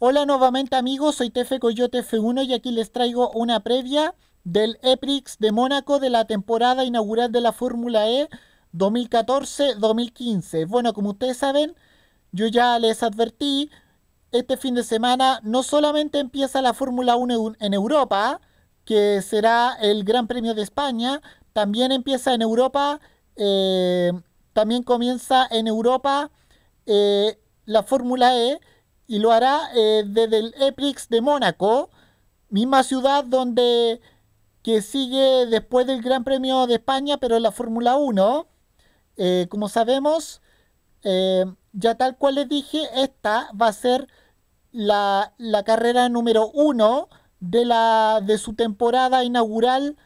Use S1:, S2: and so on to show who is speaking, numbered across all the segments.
S1: Hola nuevamente amigos, soy Tefe Coyote F1 y aquí les traigo una previa del EPRIX de Mónaco de la temporada inaugural de la Fórmula E 2014-2015. Bueno, como ustedes saben, yo ya les advertí, este fin de semana no solamente empieza la Fórmula 1 en Europa, que será el Gran Premio de España, también empieza en Europa, eh, también comienza en Europa eh, la Fórmula E y lo hará eh, desde el Eprix de Mónaco, misma ciudad donde que sigue después del Gran Premio de España, pero en la Fórmula 1. Eh, como sabemos, eh, ya tal cual les dije, esta va a ser la, carrera número 1 de, la, de su temporada inaugural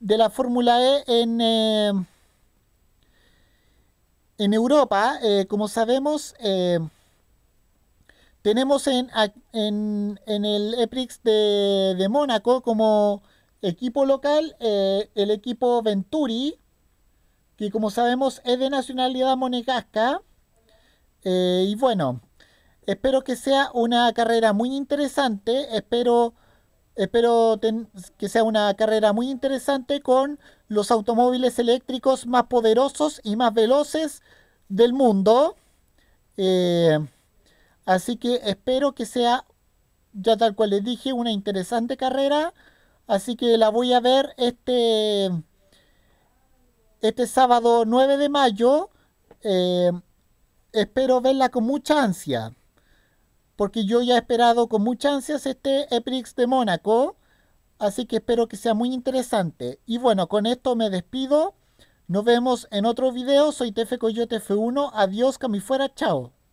S1: de la Fórmula E en, en Europa. como sabemos, tenemos en, el EPRIX de, Mónaco como equipo local eh, el equipo Venturi, que como sabemos es de nacionalidad monegasca. Eh, y bueno, espero que sea una carrera muy interesante. Espero, espero que sea una carrera muy interesante con los automóviles eléctricos más poderosos y más veloces del mundo. Eh, Así que espero que sea, ya tal cual les dije, una interesante carrera. Así que la voy a ver este, este sábado 9 de mayo. Eh, espero verla con mucha ansia. Porque yo ya he esperado con mucha ansia este Eprix de Mónaco. Así que espero que sea muy interesante. Y bueno, con esto me despido. Nos vemos en otro video. Soy TF Coyote F1. Adiós, cami fuera. Chao.